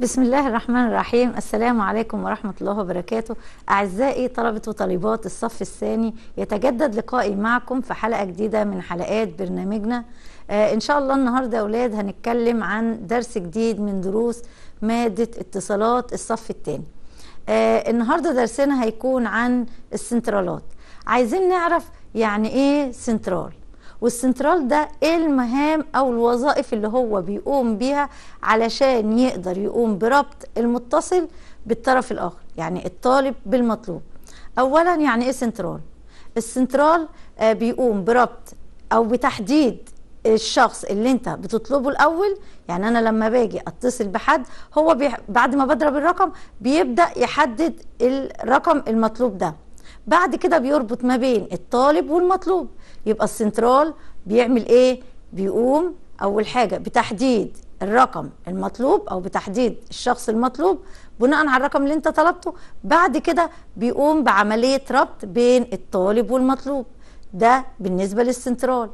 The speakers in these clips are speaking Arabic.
بسم الله الرحمن الرحيم السلام عليكم ورحمة الله وبركاته أعزائي طلبة وطالبات الصف الثاني يتجدد لقائي معكم في حلقة جديدة من حلقات برنامجنا آه إن شاء الله النهاردة يا أولاد هنتكلم عن درس جديد من دروس مادة اتصالات الصف الثاني آه النهاردة درسنا هيكون عن السنترالات عايزين نعرف يعني إيه سنترال والسنترال ده ايه المهام او الوظائف اللي هو بيقوم بيها علشان يقدر يقوم بربط المتصل بالطرف الاخر يعني الطالب بالمطلوب اولا يعني ايه سنترال السنترال آه، بيقوم بربط او بتحديد الشخص اللي انت بتطلبه الاول يعني انا لما باجي اتصل بحد هو بعد ما بضرب الرقم بيبدا يحدد الرقم المطلوب ده بعد كده بيربط ما بين الطالب والمطلوب يبقى السنترال بيعمل ايه بيقوم اول حاجه بتحديد الرقم المطلوب او بتحديد الشخص المطلوب بناء على الرقم اللي انت طلبته بعد كده بيقوم بعمليه ربط بين الطالب والمطلوب ده بالنسبه للسنترال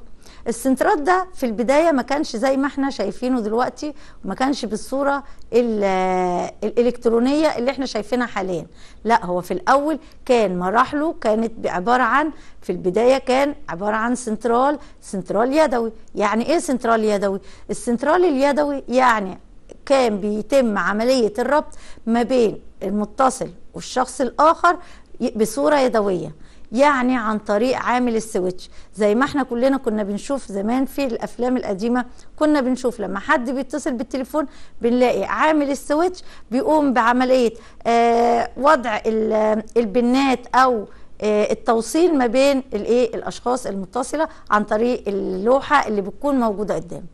السنترات ده في البدايه ما كانش زي ما احنا شايفينه دلوقتي ما كانش بالصوره الالكترونيه اللي احنا شايفينها حاليا لا هو في الاول كان مراحله كانت عباره عن في البدايه كان عباره عن سنترال سنترال يدوي يعني ايه سنترال يدوي السنترال اليدوي يعني كان بيتم عمليه الربط ما بين المتصل والشخص الاخر بصوره يدويه يعني عن طريق عامل السويتش زي ما احنا كلنا كنا بنشوف زمان في الافلام القديمه كنا بنشوف لما حد بيتصل بالتليفون بنلاقي عامل السويتش بيقوم بعمليه آه وضع البنات او آه، التوصيل ما بين الايه الاشخاص المتصله عن طريق اللوحه اللي بتكون موجوده قدام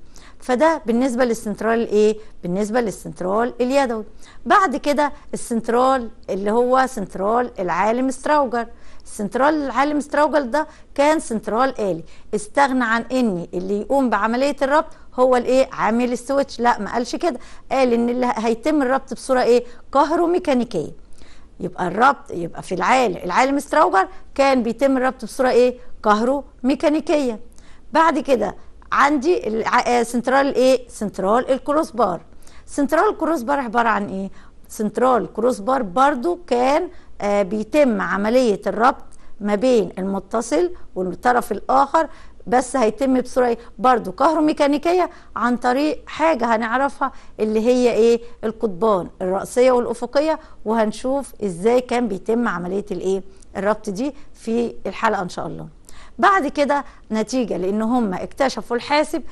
فده بالنسبه للسنترال ايه بالنسبه للسنترال اليدوي بعد كده السنترال اللي هو سنترال العالم استراوجر السنترال العالم استراوجل ده كان سنترال آلي استغنى عن ان اللي يقوم بعملية الربط هو الايه عامل السويتش لا ما قالش كده قال ان اللي هيتم الربط بصورة ايه كهروميكانيكية يبقى الربط يبقى في العالم العالم استراوجر كان بيتم الربط بصورة ايه كهروميكانيكية بعد كده عندي آه، سنترال ايه سنترال الكروس بار سنترال الكروس بار عبارة عن ايه سنترال كروس بار برضو كان آه، بيتم عملية الربط ما بين المتصل والطرف الآخر بس هيتم بسرعه إيه؟ برضو كهروميكانيكيه عن طريق حاجه هنعرفها اللي هي ايه القضبان الراسيه والافقيه وهنشوف ازاي كان بيتم عمليه الايه الربط دي في الحلقه ان شاء الله بعد كده نتيجه لان هم اكتشفوا الحاسب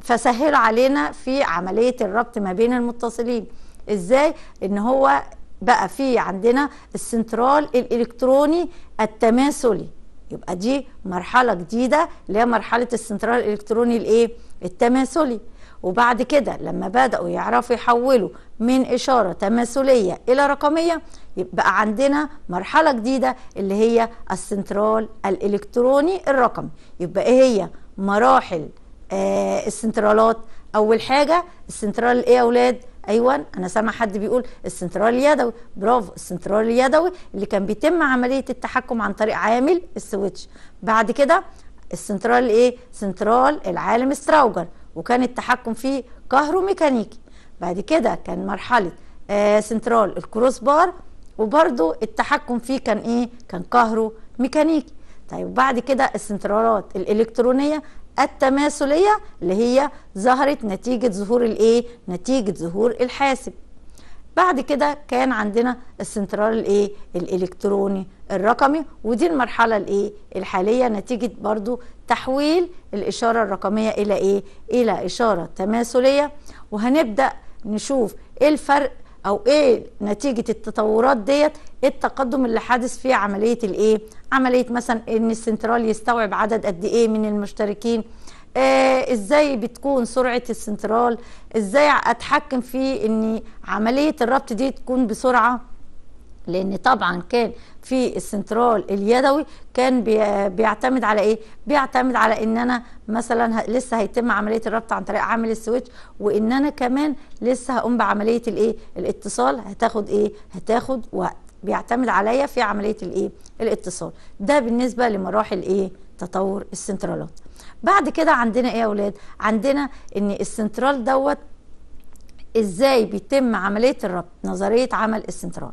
فسهلوا علينا في عمليه الربط ما بين المتصلين ازاي ان هو بقى في عندنا السنترال الالكتروني التماثلي يبقى دي مرحله جديده اللي هي مرحله السنترال الالكتروني الايه التماثلي وبعد كده لما بداوا يعرفوا يحولوا من اشاره تماثليه الى رقميه يبقى عندنا مرحله جديده اللي هي السنترال الالكتروني الرقمي يبقى ايه هي مراحل آه السنترالات اول حاجه السنترال ايه يا اولاد ايوه انا سامع حد بيقول السنترال اليدوي برافو السنترال اليدوي اللي كان بيتم عمليه التحكم عن طريق عامل السويتش بعد كده السنترال ايه سنترال العالم استراوجر وكان التحكم فيه كهروميكانيكي بعد كده كان مرحله آه سنترال الكروس بار وبرده التحكم فيه كان ايه كان كهرو ميكانيكي طيب بعد كده السنترالات الالكترونيه التماثلية اللي هي ظهرت نتيجة ظهور الايه نتيجة ظهور الحاسب بعد كده كان عندنا السنترال الايه الالكتروني الرقمي ودي المرحله الايه الحاليه نتيجه برضو تحويل الاشاره الرقميه الى ايه الى اشاره تماثليه وهنبدا نشوف ايه الفرق او ايه نتيجه التطورات ديت إيه التقدم اللي حادث في عمليه الايه عمليه مثلا ان السنترال يستوعب عدد قد ايه من المشتركين آه ازاي بتكون سرعه السنترال ازاي اتحكم في ان عمليه الربط دي تكون بسرعه لان طبعا كان في السنترال اليدوي كان بيعتمد على ايه بيعتمد على ان انا مثلا لسه هيتم عمليه الربط عن طريق عامل السويتش وان انا كمان لسه هقوم بعمليه الايه الاتصال هتاخد ايه هتاخد وقت بيعتمد عليا في عمليه الايه الاتصال ده بالنسبه لمراحل ايه تطور السنترالات بعد كده عندنا ايه يا اولاد عندنا ان السنترال دوت ازاي بيتم عمليه الربط نظريه عمل السنترال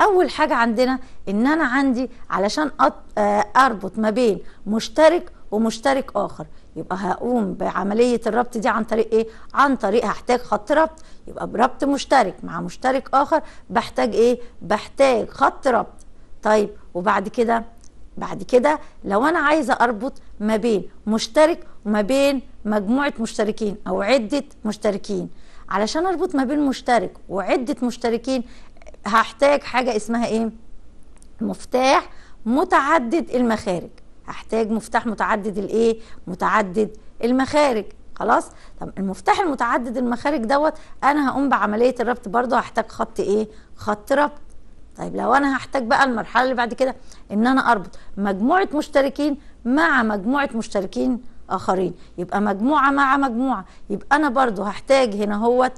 اول حاجه عندنا ان انا عندي علشان آه، اربط ما بين مشترك ومشترك اخر يبقى هقوم بعمليه الربط دي عن طريق ايه عن طريق هحتاج خط ربط يبقى بربط مشترك مع مشترك اخر بحتاج ايه بحتاج خط ربط طيب وبعد كده بعد كده لو انا عايزه اربط ما بين مشترك وما بين مجموعه مشتركين او عده مشتركين علشان اربط ما بين مشترك وعده مشتركين هحتاج حاجه اسمها ايه مفتاح متعدد المخارج هحتاج مفتاح متعدد الايه متعدد المخارج خلاص طب المفتاح المتعدد المخارج دوت انا هقوم بعمليه الربط برضو هحتاج خط ايه خط ربط طيب لو انا هحتاج بقى المرحله اللي بعد كده ان انا اربط مجموعه مشتركين مع مجموعه مشتركين اخرين يبقى مجموعه مع مجموعه يبقى انا برضو هحتاج هنا هوت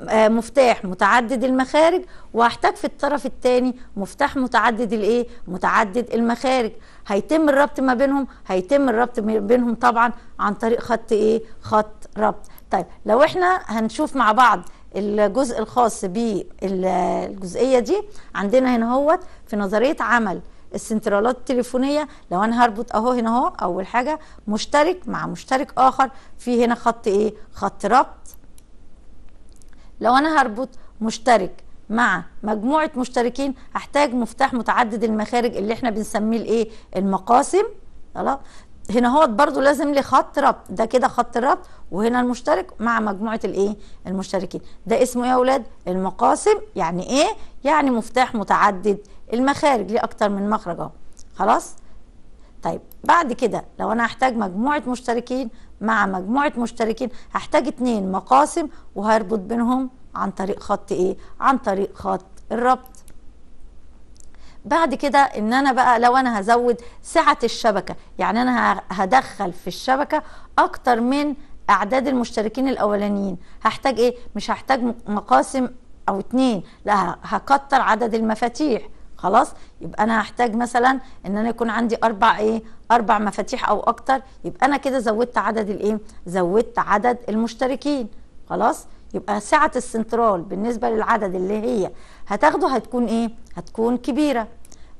آه، مفتاح متعدد المخارج وهحتاج في الطرف الثاني مفتاح متعدد الايه متعدد المخارج هيتم الربط ما بينهم هيتم الربط ما بينهم طبعا عن طريق خط ايه خط ربط طيب لو احنا هنشوف مع بعض الجزء الخاص بالجزئيه دي عندنا هنا اهوت في نظريه عمل السنترالات التليفونيه لو انا هربط اهو هنا اهو اول حاجه مشترك مع مشترك اخر في هنا خط ايه خط ربط لو انا هربط مشترك مع مجموعه مشتركين هحتاج مفتاح متعدد المخارج اللي احنا بنسميه الايه المقاسم خلاص هنا هو برضو لازم لي خط ربط ده كده خط ربط وهنا المشترك مع مجموعه الايه المشتركين ده اسمه ايه يا اولاد المقاسم يعني ايه يعني مفتاح متعدد المخارج ليه اكتر من مخرج اهو خلاص طيب بعد كده لو انا هحتاج مجموعه مشتركين مع مجموعة مشتركين هحتاج اتنين مقاسم وهربط بينهم عن طريق خط ايه عن طريق خط الربط بعد كده ان انا بقى لو انا هزود سعة الشبكة يعني انا هدخل في الشبكة اكتر من اعداد المشتركين الاولانيين هحتاج ايه مش هحتاج مقاسم او اتنين لا هكتر عدد المفاتيح خلاص يبقى انا هحتاج مثلا ان انا يكون عندي اربع ايه اربع مفاتيح او اكتر يبقى انا كده زودت عدد الايه زودت عدد المشتركين خلاص يبقى سعه السنترال بالنسبه للعدد اللي هي هتاخده هتكون ايه هتكون كبيره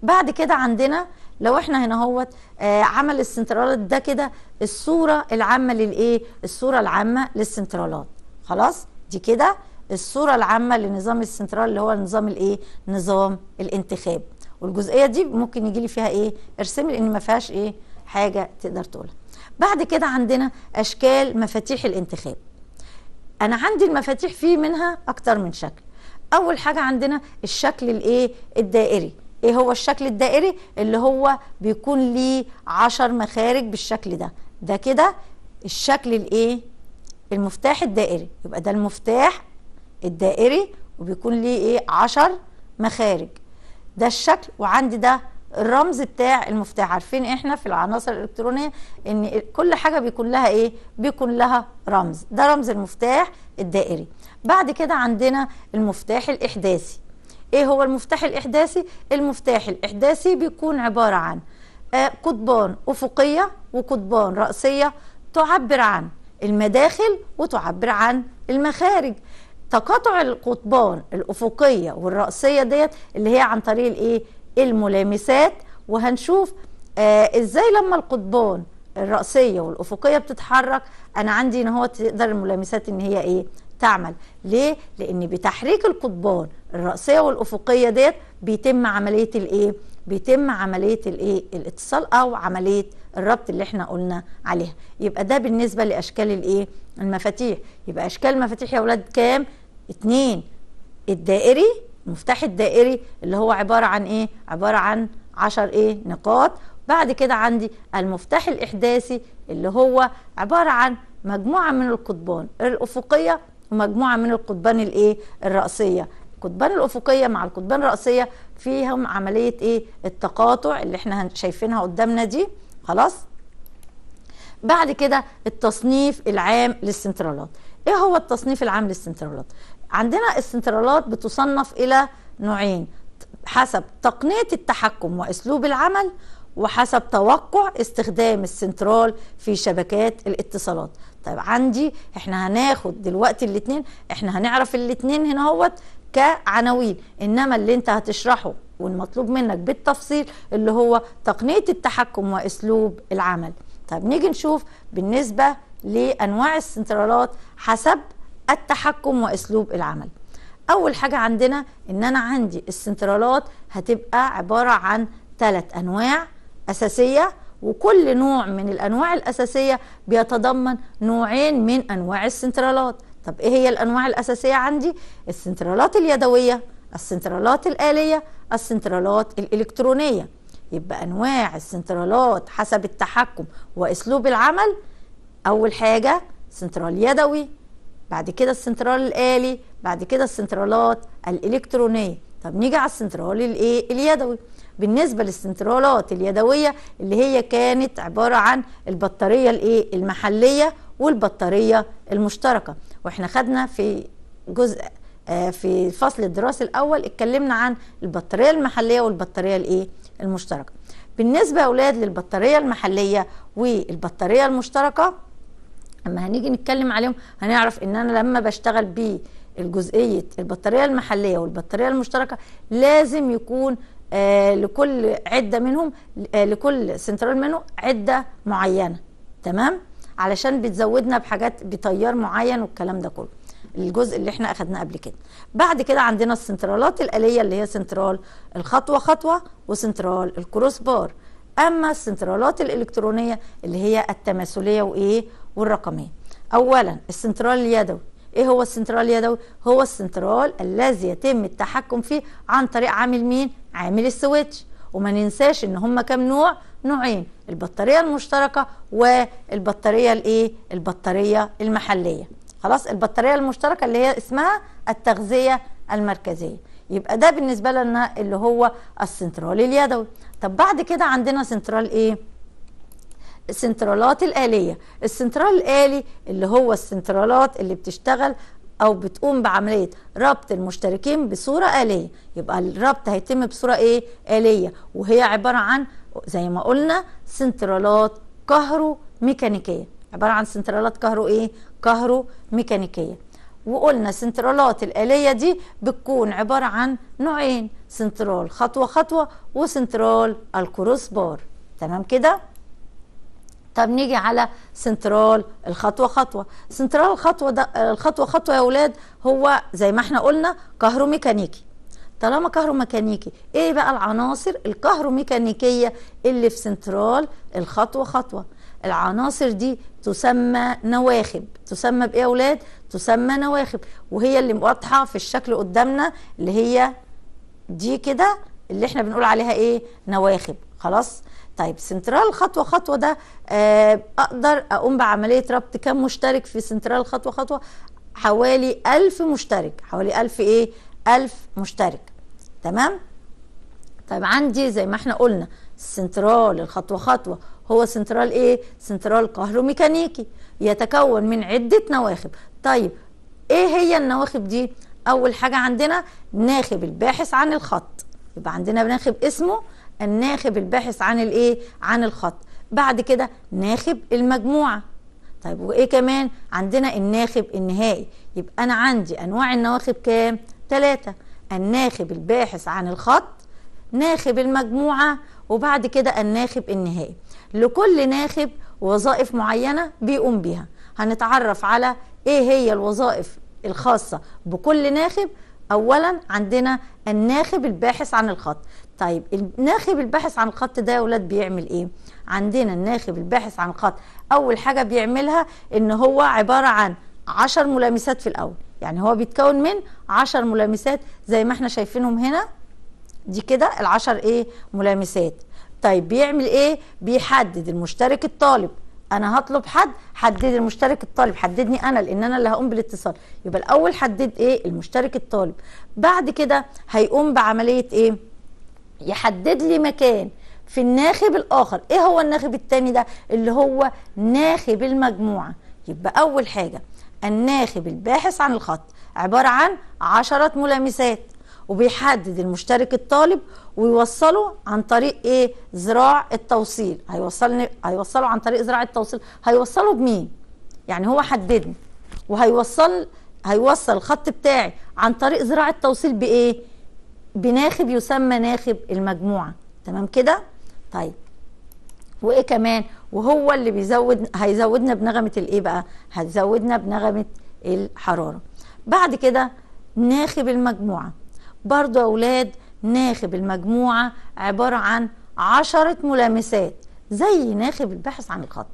بعد كده عندنا لو احنا هنا اهوت آه عمل السنترالات ده كده الصوره العامه للايه الصوره العامه للسنترالات خلاص دي كده الصوره العامه لنظام السنترال اللي هو نظام الايه نظام الانتخاب والجزئيه دي ممكن يجي لي فيها ايه ارسمي لان ما فيهاش ايه حاجه تقدر تقولها بعد كده عندنا اشكال مفاتيح الانتخاب انا عندي المفاتيح فيه منها اكتر من شكل اول حاجه عندنا الشكل الايه الدائري ايه هو الشكل الدائري اللي هو بيكون ليه عشر مخارج بالشكل ده ده كده الشكل الايه المفتاح الدائري يبقى ده المفتاح الدائري وبيكون ليه ايه عشر مخارج ده الشكل وعندي ده الرمز بتاع المفتاح عارفين احنا في العناصر الالكترونيه ان كل حاجه بيكون لها ايه بيكون لها رمز ده رمز المفتاح الدائري بعد كده عندنا المفتاح الاحداثي ايه هو المفتاح الاحداثي المفتاح الاحداثي بيكون عباره عن آه، قضبان افقيه وقضبان راسيه تعبر عن المداخل وتعبر عن المخارج تقاطع القطبان الافقيه والراسيه ديت اللي هي عن طريق الايه الملامسات وهنشوف آه ازاي لما القطبان الراسيه والافقيه بتتحرك انا عندي ان هو تقدر الملامسات ان هي ايه تعمل ليه لان بتحريك القطبان الراسيه والافقيه ديت بيتم عمليه الايه بيتم عمليه الايه الاتصال او عمليه الربط اللي احنا قلنا عليها يبقى ده بالنسبه لاشكال الايه المفاتيح يبقى اشكال المفاتيح يا اولاد كام اتنين الدائري المفتاح الدائري اللي هو عباره عن ايه عباره عن 10 ايه نقاط بعد كده عندي المفتاح الاحداثي اللي هو عباره عن مجموعه من القضبان الافقيه ومجموعه من القضبان الايه الراسيه القضبان الافقيه مع القضبان الراسيه فيهم عمليه ايه التقاطع اللي احنا شايفينها قدامنا دي خلاص بعد كده التصنيف العام للسنترالات ايه هو التصنيف العام للسنترالات عندنا السنترالات بتصنف الى نوعين حسب تقنيه التحكم واسلوب العمل وحسب توقع استخدام السنترال في شبكات الاتصالات طيب عندي احنا هناخد دلوقتي الاثنين احنا هنعرف الاثنين هنا هوت كعناوين انما اللي انت هتشرحه والمطلوب منك بالتفصيل اللي هو تقنية التحكم وأسلوب العمل طب نيجي نشوف بالنسبة لأنواع السنترالات حسب التحكم وأسلوب العمل أول حاجة عندنا إن أنا عندي السنترالات هتبقى عبارة عن ثلاث أنواع أساسية وكل نوع من الأنواع الأساسية بيتضمن نوعين من أنواع السنترالات طب إيه هي الأنواع الأساسية عندي؟ السنترالات اليدوية السنترالات الآلية السنترالات الإلكترونية يبقى أنواع السنترالات حسب التحكم وأسلوب العمل أول حاجة سنترال يدوي بعد كده السنترال الآلي بعد كده السنترالات الإلكترونية طب نيجي على السنترال الإيه اليدوي بالنسبة للسنترالات اليدوية اللي هي كانت عبارة عن البطارية الإيه المحلية والبطارية المشتركة واحنا خدنا في جزء آه، في الفصل الدراسي الاول اتكلمنا عن البطاريه المحليه والبطاريه الايه المشتركه بالنسبه يا اولاد للبطاريه المحليه والبطاريه المشتركه اما هنيجي نتكلم عليهم هنعرف ان انا لما بشتغل بالجزئيه الجزئيه البطاريه المحليه والبطاريه المشتركه لازم يكون آه لكل عده منهم آه لكل سنترال منه عده معينه تمام علشان بتزودنا بحاجات بتيار معين والكلام ده كله الجزء اللي احنا اخدناه قبل كده بعد كده عندنا السنترالات الآلية اللي هي سنترال الخطوة خطوة وسنترال الكروس بار اما السنترالات الالكترونية اللي هي التماثلية وايه والرقمية اولا السنترال اليدوي ايه هو السنترال اليدوي هو السنترال الذي يتم التحكم فيه عن طريق عامل مين عامل السويتش وما ننساش ان هما كام نوع نوعين البطاريه المشتركه والبطاريه الايه البطاريه المحليه خلاص البطاريه المشتركه اللي هي اسمها التغذيه المركزيه يبقى ده بالنسبه لنا اللي هو السنترال اليدوي طب بعد كده عندنا سنترال ايه السنترالات الآلية السنترال الآلي اللي هو السنترالات اللي بتشتغل أو بتقوم بعملية ربط المشتركين بصورة آلية يبقى الربط هيتم بصورة إيه؟ آلية وهي عبارة عن زي ما قلنا سنترالات كهروميكانيكية عباره عن سنترالات كهرو ايه كهرو ميكانيكيه وقلنا سنترالات الآلية دي بتكون عبارة عن نوعين سنترال خطوة خطوة وسنترال الكروس بار تمام كده طب نيجي على سنترال الخطوة خطوة سنترال الخطوة ده الخطوة خطوة يا ولاد هو زي ما احنا قلنا كهروميكانيكي طالما كهروميكانيكي ايه بقى العناصر الكهروميكانيكية اللي في سنترال الخطوة خطوة العناصر دي تسمى نواخب تسمى بايه يا اولاد تسمى نواخب وهي اللي واضحه في الشكل قدامنا اللي هي دي كده اللي احنا بنقول عليها ايه نواخب خلاص طيب سنترال خطوه خطوه ده آه اقدر اقوم بعمليه ربط كم مشترك في سنترال خطوه خطوه حوالي 1000 مشترك حوالي 1000 ايه 1000 مشترك تمام طيب عندي زي ما احنا قلنا السنترال الخطوه خطوه هو سنترال ايه سنترال كهروميكانيكي يتكون من عده نواخب طيب ايه هي النواخب دي اول حاجه عندنا ناخب الباحث عن الخط يبقى عندنا ناخب اسمه الناخب الباحث عن الايه عن الخط بعد كده ناخب المجموعه طيب وايه كمان عندنا الناخب النهائي يبقى انا عندي انواع النواخب كام ثلاثة الناخب الباحث عن الخط ناخب المجموعه وبعد كده الناخب النهائي لكل ناخب وظائف معينة بيقوم بيها هنتعرف على ايه هي الوظائف الخاصة بكل ناخب اولا عندنا الناخب الباحث عن الخط طيب الناخب الباحث عن الخط ده يا ولاد بيعمل ايه عندنا الناخب الباحث عن الخط اول حاجة بيعملها ان هو عبارة عن عشر ملامسات في الاول يعني هو بيتكون من عشر ملامسات زي ما احنا شايفينهم هنا دي كده العشر ايه ملامسات طيب بيعمل ايه بيحدد المشترك الطالب انا هطلب حد حدد المشترك الطالب حددني انا لان انا اللي هقوم بالاتصال يبقى الاول حدد ايه المشترك الطالب بعد كده هيقوم بعمليه ايه يحدد لي مكان في الناخب الاخر ايه هو الناخب الثاني ده اللي هو ناخب المجموعه يبقى اول حاجه الناخب الباحث عن الخط عباره عن عشرة ملامسات وبيحدد المشترك الطالب ويوصلوا عن طريق ايه ذراع التوصيل هيوصلني هيوصلوا عن طريق ذراع التوصيل هيوصلوا بمين يعني هو حددني وهيوصل هيوصل الخط بتاعي عن طريق ذراع التوصيل بايه بناخب يسمى ناخب المجموعه تمام كده طيب وايه كمان وهو اللي بيزود هيزودنا بنغمه الايه بقى هتزودنا بنغمه الحراره بعد كده ناخب المجموعه برضو يا اولاد ناخب المجموعة عبارة عن عشرة ملامسات زي ناخب الباحث عن الخط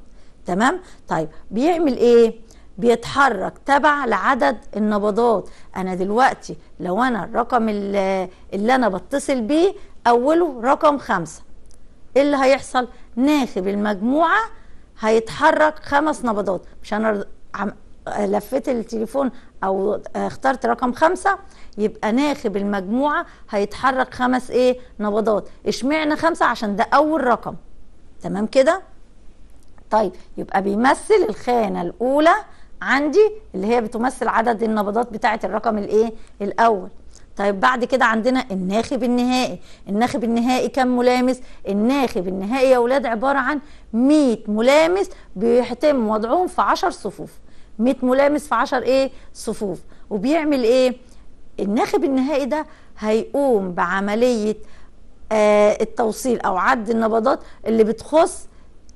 تمام طيب بيعمل ايه بيتحرك تبع لعدد النبضات انا دلوقتي لو انا الرقم اللي, اللي انا بتصل بيه اوله رقم خمسة ايه اللي هيحصل ناخب المجموعة هيتحرك خمس نبضات مش انا لفيت التليفون او اخترت رقم خمسة يبقى ناخب المجموعة هيتحرك خمس ايه نبضات اشمعنى خمسة عشان ده اول رقم تمام كده طيب يبقى بيمثل الخانة الاولى عندي اللي هي بتمثل عدد النبضات بتاعة الرقم الايه الاول طيب بعد كده عندنا الناخب النهائي الناخب النهائي كم ملامس الناخب النهائي يا ولاد عباره عن 100 ملامس بيتم وضعهم في 10 صفوف 100 ملامس في 10 ايه صفوف وبيعمل ايه الناخب النهائي ده هيقوم بعمليه آه التوصيل او عد النبضات اللي بتخص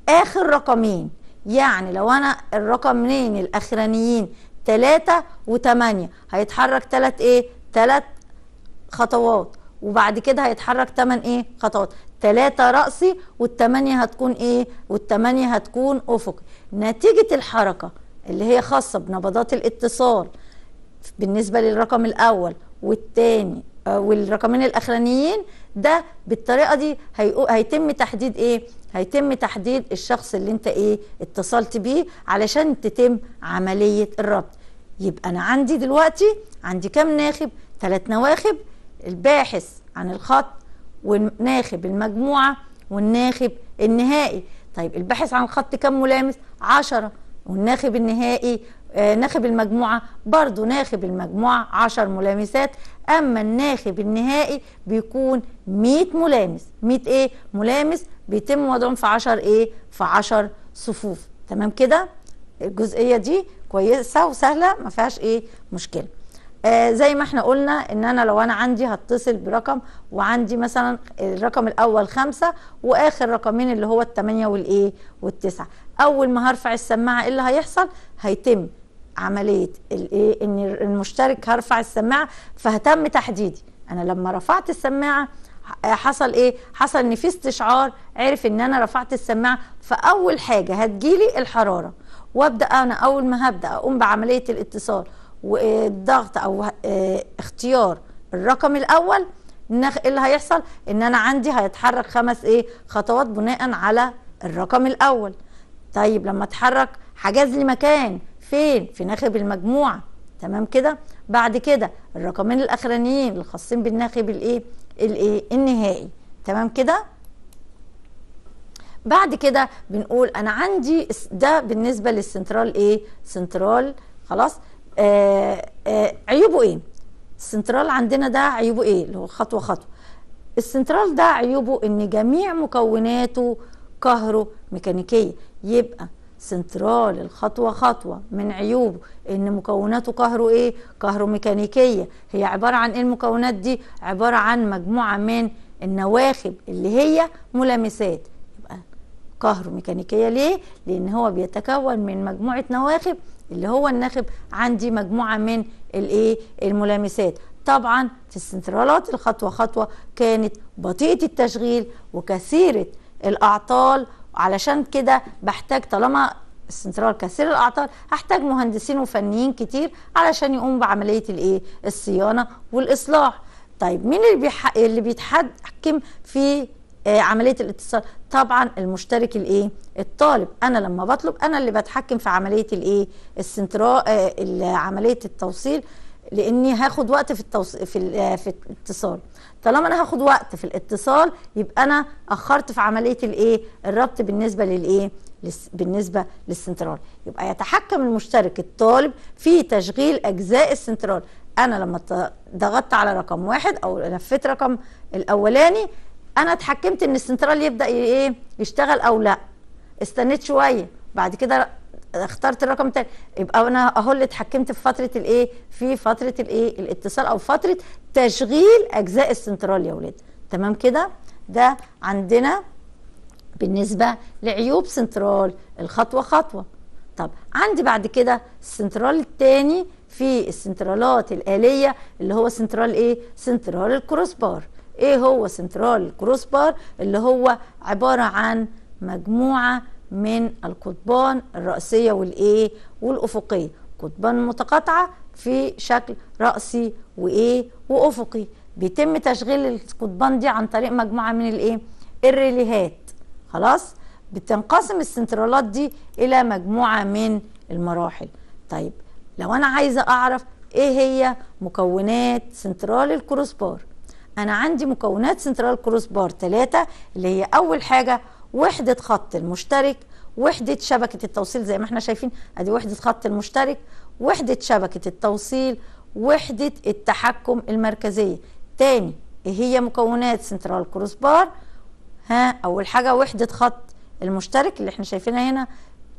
اخر رقمين يعني لو انا الرقمين الاخرانيين 3 و8 هيتحرك 3 ايه 3 خطوات وبعد كده هيتحرك 8 ايه خطوات 3 رأسي وال8 هتكون ايه وال8 هتكون افقي نتيجة الحركة اللي هي خاصة بنبضات الاتصال بالنسبة للرقم الأول والتاني آه، والرقمين الأخرانيين ده بالطريقة دي هيتم تحديد إيه؟ هيتم تحديد الشخص اللي أنت إيه اتصلت بيه علشان تتم عملية الربط يبقى أنا عندي دلوقتي عندي كام ناخب؟ ثلاث نواخب الباحث عن الخط والناخب المجموعة والناخب النهائي طيب الباحث عن الخط كام ملامس؟ 10 والناخب النهائي آه، ناخب المجموعة برضو ناخب المجموعة 10 ملامسات أما الناخب النهائي بيكون 100 ملامس 100 إيه ملامس بيتم وضعهم في 10 إيه في 10 صفوف تمام كده الجزئية دي كويسة وسهلة ما فيهاش إيه مشكلة آه زي ما احنا قلنا ان انا لو انا عندي هتصل برقم وعندي مثلا الرقم الاول خمسة واخر رقمين اللي هو التمانية والايه والتسعة اول ما هرفع السماعة ايه اللي هيحصل هيتم عملية الايه ان المشترك هرفع السماعة فهتم تحديدي انا لما رفعت السماعة حصل ايه حصل ان في استشعار عرف ان انا رفعت السماعة فاول حاجة هتجيلي الحرارة وابدأ انا اول ما هبدأ اقوم بعملية الاتصال والضغط او آه، اختيار الرقم الاول ايه اللي هيحصل ان انا عندي هيتحرك خمس ايه خطوات بناء على الرقم الاول طيب لما اتحرك حجز لي مكان فين في ناخب المجموعه تمام كده بعد كده الرقمين الاخرانيين الخاصين بالناخب الايه الايه النهائي تمام كده بعد كده بنقول انا عندي ده بالنسبه للسنترال ايه سنترال خلاص آه، آه، عيوبه ايه السنترال عندنا ده عيوبه ايه اللي هو خطوه خطوه السنترال ده عيوبه ان جميع مكوناته كهرو ميكانيكيه يبقى سنترال الخطوه خطوه من عيوبه ان مكوناته كهرو ايه كهرو ميكانيكيه هي عباره عن ايه المكونات دي عباره عن مجموعه من النواخب اللي هي ملامسات يبقى كهرو ميكانيكيه ليه لان هو بيتكون من مجموعه نواخب اللي هو الناخب عندي مجموعه من الايه الملامسات طبعا في السنترالات الخطوه خطوه كانت بطيئه التشغيل وكثيره الاعطال علشان كده بحتاج طالما السنترال كثير الاعطال هحتاج مهندسين وفنيين كتير علشان يقوموا بعمليه الايه الصيانه والاصلاح طيب مين اللي بيح... اللي بيتحكم في آه، عمليه الاتصال طبعا المشترك الايه الطالب انا لما بطلب انا اللي بتحكم في عمليه الايه السنترا آه، عمليه التوصيل لاني هاخد وقت في التوص... في آه، في الاتصال طالما انا هاخد وقت في الاتصال يبقى انا اخرت في عمليه الايه الربط بالنسبه للايه لس... بالنسبه للسنترال يبقى يتحكم المشترك الطالب في تشغيل اجزاء السنترال انا لما ضغطت على رقم واحد او لفيت رقم الاولاني انا اتحكمت ان السنترال يبدا ايه يشتغل او لا استنيت شويه بعد كده اخترت الرقم الثاني يبقى انا اهو اللي اتحكمت في فتره الايه في فتره الايه الاتصال او فتره تشغيل اجزاء السنترال يا ولاد تمام كده ده عندنا بالنسبه لعيوب سنترال الخطوه خطوه طب عندي بعد كده السنترال الثاني في السنترالات الآلية اللي هو سنترال ايه؟ سنترال الكروس بار ايه هو سنترال كروس بار اللي هو عباره عن مجموعه من القضبان الرأسيه والايه والافقيه قضبان متقاطعه في شكل رأسي وايه وافقي بيتم تشغيل القضبان دي عن طريق مجموعه من الايه الريليهات خلاص بتنقسم السنترالات دي الى مجموعه من المراحل طيب لو انا عايزه اعرف ايه هي مكونات سنترال الكروس بار انا عندي مكونات سنترال كروس بار ثلاثه اللي هي اول حاجه وحده خط المشترك وحده شبكه التوصيل زي ما احنا شايفين ادي وحده خط المشترك وحده شبكه التوصيل وحده التحكم المركزيه تاني ايه هي مكونات سنترال كروس بار ها اول حاجه وحده خط المشترك اللي احنا شايفينها هنا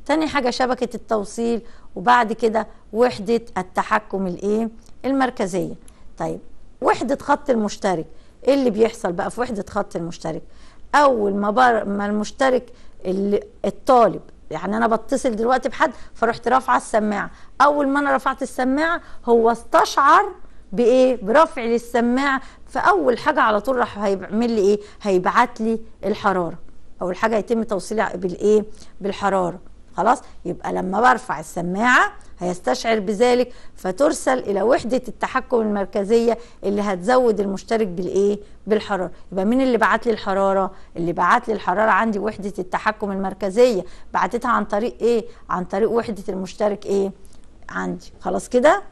تاني حاجه شبكه التوصيل وبعد كده وحده التحكم الايه المركزيه طيب وحدة خط المشترك ايه اللي بيحصل بقى في وحدة خط المشترك اول ما, بر... ما المشترك اللي الطالب يعني انا بتصل دلوقتي بحد فرحت رافعه السماعه اول ما انا رفعت السماعه هو استشعر بايه برفع للسماعه فاول حاجه على طول راح هيعمل لي ايه هيبعت لي الحراره اول حاجه هيتم توصيلي بالايه بالحراره خلاص يبقى لما برفع السماعه هيستشعر بذلك فترسل الى وحده التحكم المركزيه اللي هتزود المشترك بالايه بالحراره يبقى مين اللي بعت لي الحراره اللي بعت لي الحراره عندي وحده التحكم المركزيه بعتتها عن طريق ايه عن طريق وحده المشترك ايه عندي خلاص كده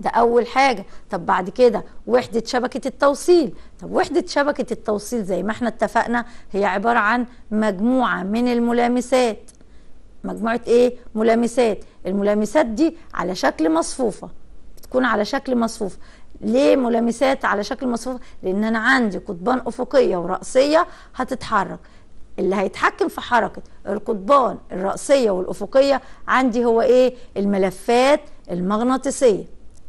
ده اول حاجه طب بعد كده وحده شبكه التوصيل طب وحده شبكه التوصيل زي ما احنا اتفقنا هي عباره عن مجموعه من الملامسات مجموعه ايه ملامسات الملامسات دي على شكل مصفوفه بتكون على شكل مصفوفه ليه ملامسات على شكل مصفوفه لان انا عندي قضبان افقيه وراسيه هتتحرك اللي هيتحكم في حركه القضبان الراسيه والافقيه عندي هو ايه الملفات المغناطيسيه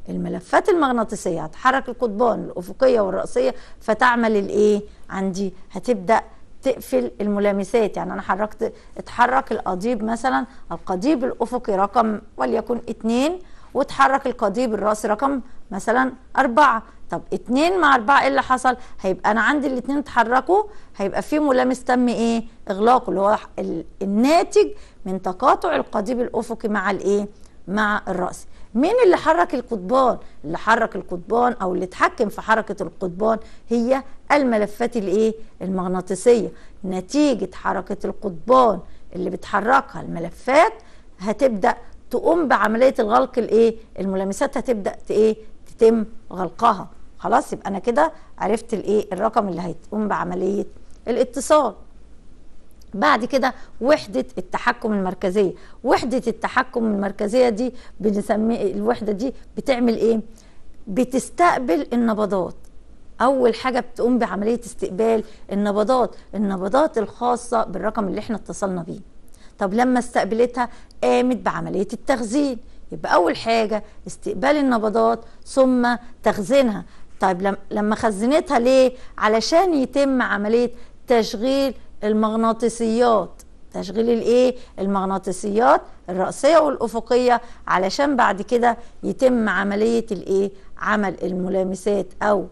الملفات المغناطيسيه هتحرك القضبان الافقيه والراسيه فتعمل الايه عندي هتبدا تقفل الملامسات يعني انا حركت اتحرك القضيب مثلا القضيب الافقي رقم وليكن اتنين وتحرك القضيب الراسي رقم مثلا أربعة طب اتنين مع أربعة ايه اللي حصل هيبقى أنا عندي الاتنين اتحركوا هيبقى في ملامس تم ايه إغلاقه اللي هو الناتج من تقاطع القضيب الأفقي مع الايه مع الرأس مين اللي حرك القضبان اللي حرك القضبان أو اللي اتحكم في حركة القضبان هي الملفات الايه المغناطيسيه نتيجه حركه القضبان اللي بتحركها الملفات هتبدا تقوم بعمليه الغلق الايه الملامسات هتبدا ايه تتم غلقها خلاص يبقى انا كده عرفت الايه الرقم اللي هيتقوم بعمليه الاتصال بعد كده وحدة التحكم المركزية وحدة التحكم المركزية دي بنسمي الوحدة دي بتعمل ايه بتستقبل النبضات اول حاجه بتقوم بعمليه استقبال النبضات النبضات الخاصه بالرقم اللي احنا اتصلنا بيه طب لما استقبلتها قامت بعمليه التخزين يبقى اول حاجه استقبال النبضات ثم تخزينها طيب لما خزنتها ليه علشان يتم عمليه تشغيل المغناطيسيات تشغيل الايه المغناطيسيات الرأسية والأفقية علشان بعد كده يتم عملية الايه عمل الملامسات أو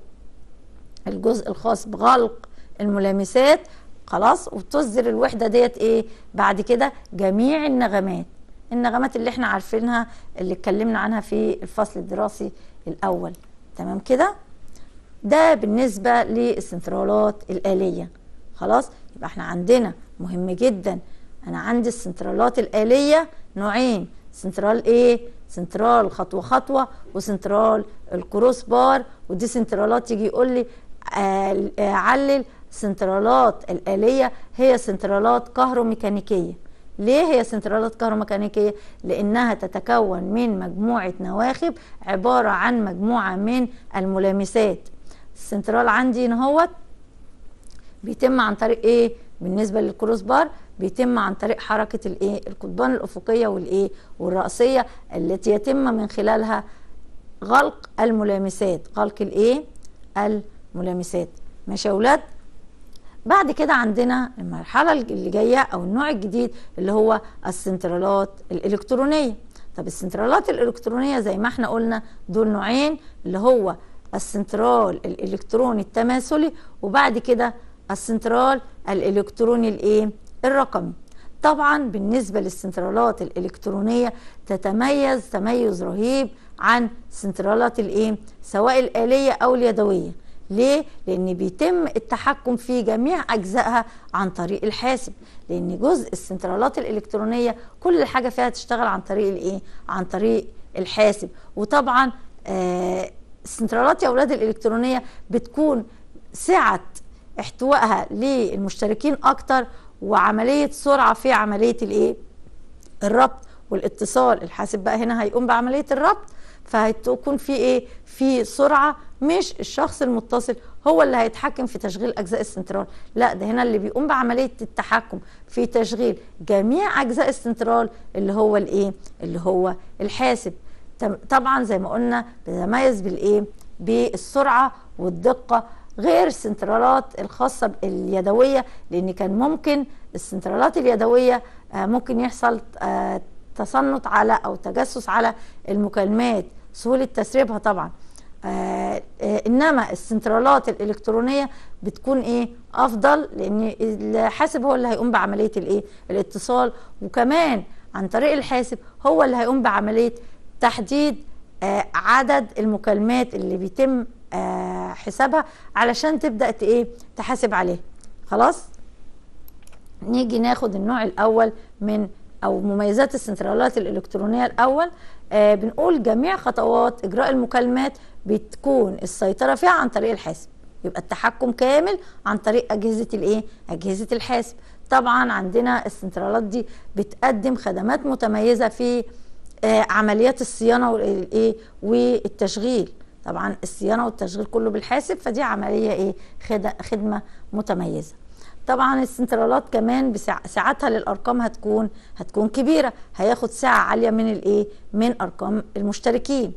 الجزء الخاص بغلق الملامسات خلاص وبتصدر الوحده ديت ايه بعد كده جميع النغمات النغمات اللي احنا عارفينها اللي اتكلمنا عنها في الفصل الدراسي الاول تمام كده ده بالنسبه للسنترالات الاليه خلاص يبقى احنا عندنا مهم جدا انا عندي السنترالات الاليه نوعين سنترال ايه سنترال خطوه خطوه وسنترال الكروس بار ودي سنترالات يجي يقول لي آه، علل سنترالات الآلية هي سنترالات كهروميكانيكية ليه هي سنترالات كهروميكانيكية؟ لأنها تتكون من مجموعة نواخب عبارة عن مجموعة من الملامسات السنترال عندي هنا بيتم عن طريق ايه؟ بالنسبة للكروس بار بيتم عن طريق حركة الايه؟ القضبان الأفقية والايه؟ والرأسية التي يتم من خلالها غلق الملامسات غلق الايه؟ الملامسات ملامسات ماشي يا اولاد بعد كده عندنا المرحله اللي جايه او النوع الجديد اللي هو السنترالات الالكترونيه طب السنترالات الالكترونيه زي ما احنا قلنا دول نوعين اللي هو السنترال الالكتروني التماثلي وبعد كده السنترال الالكتروني الايه الرقمي طبعا بالنسبه للسنترالات الالكترونيه تتميز تميز رهيب عن سنترالات الايه سواء الاليه او اليدويه ليه؟ لأن بيتم التحكم في جميع أجزائها عن طريق الحاسب لأن جزء السنترالات الإلكترونية كل حاجة فيها تشتغل عن طريق الإيه؟ عن طريق الحاسب وطبعا آه، السنترالات يا أولاد الإلكترونية بتكون سعة احتوائها للمشتركين أكتر وعملية سرعة في عملية الإيه؟ الربط والاتصال الحاسب بقى هنا هيقوم بعملية الربط فهتكون في ايه في سرعه مش الشخص المتصل هو اللي هيتحكم في تشغيل اجزاء السنترال لا ده هنا اللي بيقوم بعمليه التحكم في تشغيل جميع اجزاء السنترال اللي هو الايه اللي هو الحاسب طبعا زي ما قلنا بيتميز بالايه بالسرعه والدقه غير السنترالات الخاصه اليدويه لان كان ممكن السنترالات اليدويه آه، ممكن يحصل آه، تصنت على او تجسس على المكالمات سهوله تسريبها طبعا آه،, آه انما السنترالات الالكترونيه بتكون ايه افضل لان الحاسب هو اللي هيقوم بعمليه الايه الاتصال وكمان عن طريق الحاسب هو اللي هيقوم بعمليه تحديد آه عدد المكالمات اللي بيتم آه حسابها علشان تبدا ايه تحاسب عليها خلاص نيجي ناخد النوع الاول من او مميزات السنترالات الالكترونيه الاول آه بنقول جميع خطوات اجراء المكالمات بتكون السيطره فيها عن طريق الحاسب يبقى التحكم كامل عن طريق اجهزه الايه اجهزه الحاسب طبعا عندنا السنترالات دي بتقدم خدمات متميزه في آه، عمليات الصيانه والايه والتشغيل طبعا الصيانه والتشغيل كله بالحاسب فدي عمليه ايه خدمه متميزه طبعا السنترالات كمان ساعتها للارقام هتكون هتكون كبيره هياخد ساعه عاليه من الايه من ارقام المشتركين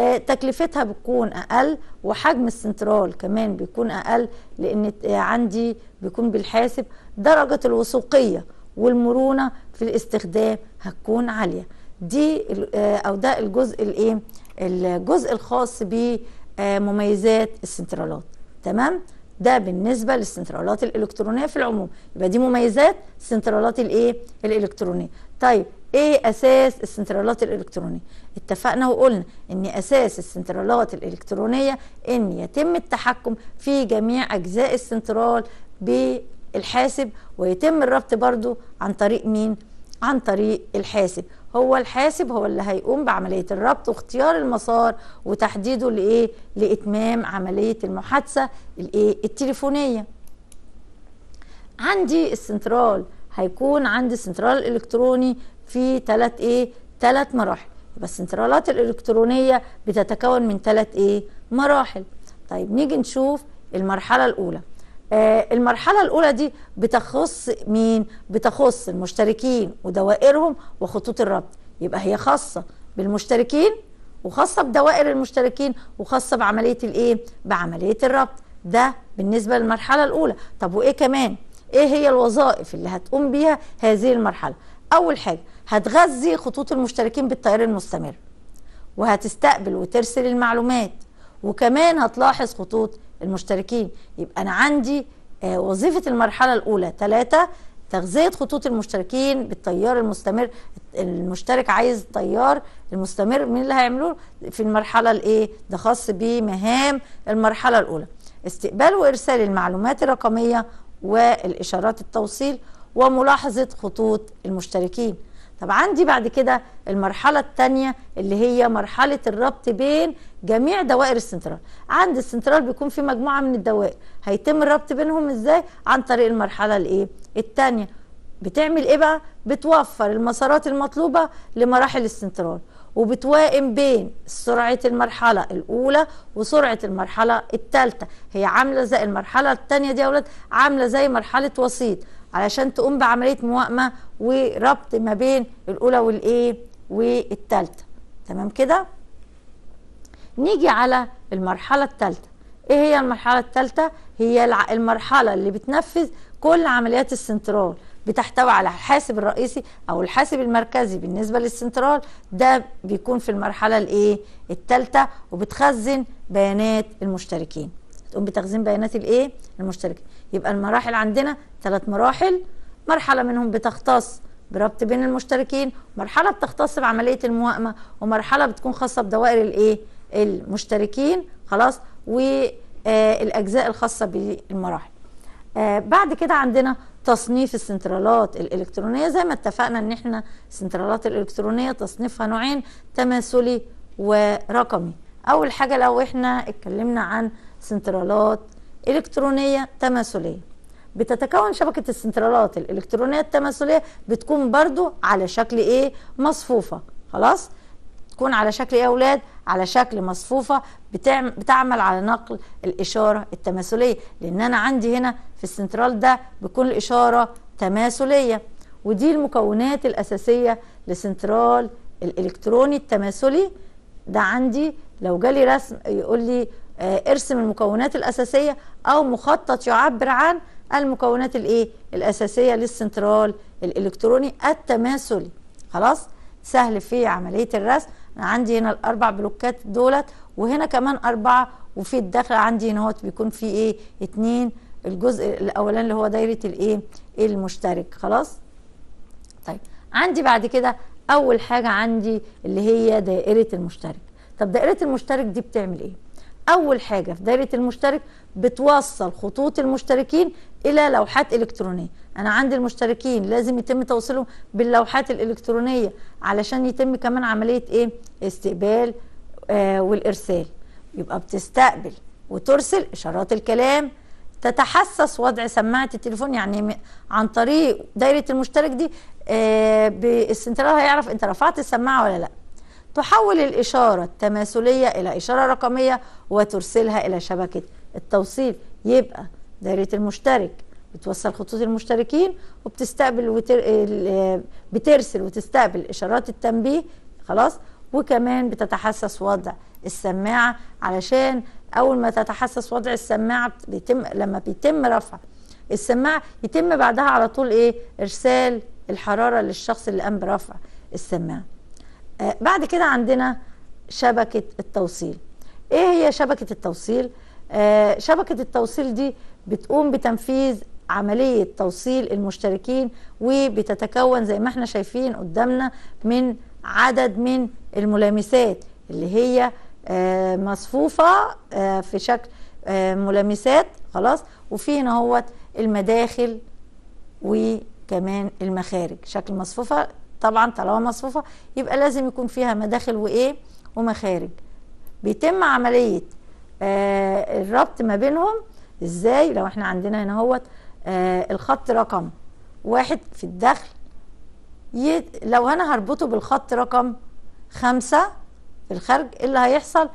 آه، تكلفتها بتكون اقل وحجم السنترال كمان بيكون اقل لان آه، عندي بيكون بالحاسب درجه الوثوقيه والمرونه في الاستخدام هتكون عاليه دي آه، او ده الجزء الايه الجزء الخاص بمميزات السنترالات تمام ده بالنسبه للسنترالات الالكترونيه في العموم يبقى دي مميزات السنترالات الايه الالكترونيه طيب ايه اساس السنترالات الالكترونيه اتفقنا وقلنا ان اساس السنترالات الالكترونيه ان يتم التحكم في جميع اجزاء السنترال بالحاسب ويتم الربط برضو عن طريق مين عن طريق الحاسب هو الحاسب هو اللي هيقوم بعمليه الربط واختيار المسار وتحديده لايه لاتمام عمليه المحادثه الايه التليفونيه عندي السنترال هيكون عندي السنترال الالكتروني في ثلاث ايه ثلاث مراحل يبقى السنترالات الالكترونيه بتتكون من ثلاث ايه مراحل طيب نيجي نشوف المرحله الاولى آه المرحله الاولى دي بتخص مين بتخص المشتركين ودوائرهم وخطوط الربط يبقى هي خاصه بالمشتركين وخاصه بدوائر المشتركين وخاصه بعمليه الايه بعمليه الربط ده بالنسبه للمرحله الاولى طب وايه كمان ايه هي الوظائف اللي هتقوم بيها هذه المرحله اول حاجه هتغذي خطوط المشتركين بالتيار المستمر وهتستقبل وترسل المعلومات وكمان هتلاحظ خطوط المشتركين يبقى انا عندي آه، وظيفه المرحله الاولى ثلاثة تغذيه خطوط المشتركين بالتيار المستمر المشترك عايز تيار المستمر مين اللي هيعملوه في المرحله الايه ده خاص بمهام المرحله الاولى استقبال وارسال المعلومات الرقميه والاشارات التوصيل وملاحظة خطوط المشتركين طب عندي بعد كده المرحلة الثانية اللي هي مرحلة الربط بين جميع دوائر السنترال عند السنترال بيكون في مجموعة من الدوائر هيتم الربط بينهم ازاي عن طريق المرحلة الايه الثانية بتعمل ايه بقى بتوفر المسارات المطلوبة لمراحل السنترال وبتوائم بين سرعة المرحلة الأولى وسرعة المرحلة الثالثة هي عاملة زي المرحلة الثانية دي يا أولاد عاملة زي مرحلة وسيط علشان تقوم بعمليه موائمه وربط ما بين الاولى والايه والثالثه تمام كده نيجي على المرحله الثالثه ايه هي المرحله الثالثه هي المرحله اللي بتنفذ كل عمليات السنترال بتحتوي على الحاسب الرئيسي او الحاسب المركزي بالنسبه للسنترال ده بيكون في المرحله الايه الثالثه وبتخزن بيانات المشتركين تقوم بتخزين بيانات الايه المشتركه يبقى المراحل عندنا ثلاث مراحل مرحله منهم بتختص بربط بين المشتركين مرحله بتختص بعمليه الموائمه ومرحله بتكون خاصه بدوائر الايه المشتركين خلاص والاجزاء الخاصه بالمراحل آه، بعد كده عندنا تصنيف السنترالات الالكترونيه زي ما اتفقنا ان احنا السنترالات الالكترونيه تصنيفها نوعين تماثلي ورقمي اول حاجه لو احنا اتكلمنا عن سنترالات إلكترونية تماثلية بتتكون شبكة السنترالات الإلكترونية التماثلية بتكون برضو على شكل إيه مصفوفة خلاص تكون على شكل إيه يا أولاد على شكل مصفوفة بتعمل على نقل الإشارة التماثلية لأن أنا عندي هنا في السنترال ده بيكون الإشارة تماثلية ودي المكونات الأساسية لسنترال الإلكتروني التماثلي ده عندي لو جالي رسم يقول لي آه، ارسم المكونات الاساسيه او مخطط يعبر عن المكونات الايه الاساسيه للسنترال الالكتروني التماثلي خلاص سهل في عمليه الرسم انا عندي هنا الاربع بلوكات دولت وهنا كمان اربعه وفي الداخل عندي هنا بيكون في ايه اتنين الجزء الاولاني اللي هو دايره الايه المشترك خلاص طيب عندي بعد كده اول حاجه عندي اللي هي دائره المشترك طب دائره المشترك دي بتعمل ايه أول حاجة في دايرة المشترك بتوصل خطوط المشتركين إلى لوحات إلكترونية أنا عندي المشتركين لازم يتم توصيلهم باللوحات الإلكترونية علشان يتم كمان عملية إيه؟ استقبال آه والإرسال يبقى بتستقبل وترسل إشارات الكلام تتحسس وضع سماعة التليفون يعني عن طريق دايرة المشترك دي آه بالسنترال هيعرف أنت رفعت السماعة ولا لأ تحول الإشارة التماثلية إلى إشارة رقمية وترسلها إلى شبكة التوصيل يبقى دائرة المشترك بتوصل خطوط المشتركين وبتستقبل وتر... آه، بترسل وتستقبل إشارات التنبيه خلاص وكمان بتتحسس وضع السماعة علشان أول ما تتحسس وضع السماعة بيتم لما بيتم رفع السماعة يتم بعدها على طول إيه إرسال الحرارة للشخص اللي قام برفع السماعة آه، بعد كده عندنا شبكة التوصيل ايه هي شبكة التوصيل؟ آه، شبكة التوصيل دي بتقوم بتنفيذ عملية توصيل المشتركين وبتتكون زي ما احنا شايفين قدامنا من عدد من الملامسات اللي هي آه، مصفوفة في شكل ملامسات خلاص وفي هنا هو المداخل وكمان المخارج شكل مصفوفة طبعا طالما مصفوفه يبقى لازم يكون فيها مداخل وايه ومخارج بيتم عمليه آه الربط ما بينهم ازاي لو احنا عندنا هنا اهوت آه الخط رقم واحد في الدخل يد... لو انا هربطه بالخط رقم خمسة في الخارج إيه اللي هيحصل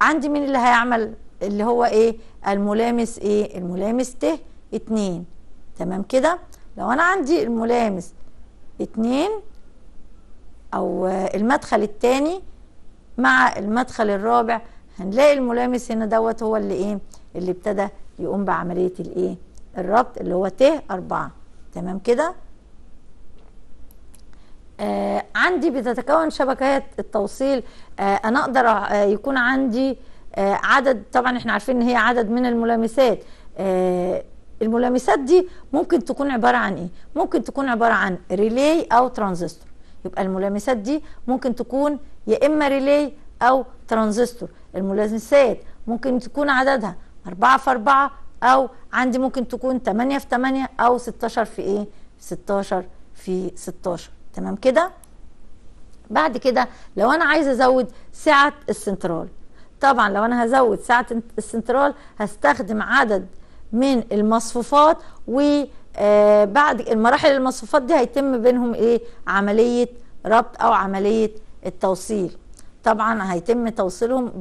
عندي مين اللي هيعمل اللي هو ايه الملامس ايه الملامس ت اتنين تمام كده لو انا عندي الملامس اتنين او المدخل التاني مع المدخل الرابع هنلاقي الملامس هنا دوت هو اللي ايه اللي ابتدى يقوم بعمليه الايه الربط اللي هو ت أربعة تمام كده آه عندي بتتكون شبكات التوصيل آه انا اقدر آه يكون عندي آه عدد طبعا احنا عارفين ان هي عدد من الملامسات آه الملامسات دي ممكن تكون عباره عن ايه ممكن تكون عباره عن ريلي او ترانزستور يبقى الملامسات دي ممكن تكون يا اما ريلي او ترانزستور الملامسات ممكن تكون عددها 4 في 4 او عندي ممكن تكون 8 في 8 او 16 في ايه 16 في 16 تمام كده بعد كده لو انا عايزه ازود سعه السنترال طبعا لو انا هزود سعه السنترال هستخدم عدد من المصفوفات وبعد آه، المراحل المصفوفات دي هيتم بينهم ايه عمليه ربط او عمليه التوصيل طبعا هيتم توصيلهم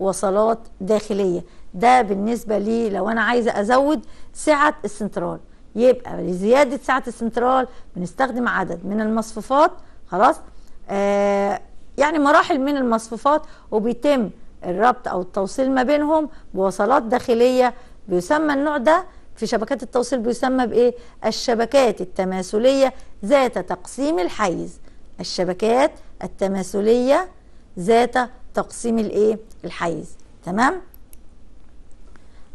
بوصلات داخليه ده بالنسبه لي لو انا عايزه ازود سعه السنترال يبقى لزياده سعه السنترال بنستخدم عدد من المصفوفات خلاص آه يعني مراحل من المصفوفات وبيتم الربط او التوصيل ما بينهم بوصلات داخليه بيسمى النوع ده في شبكات التوصيل بيسمى بايه الشبكات التماثليه ذات تقسيم الحيز الشبكات التماثليه ذات تقسيم الايه الحيز تمام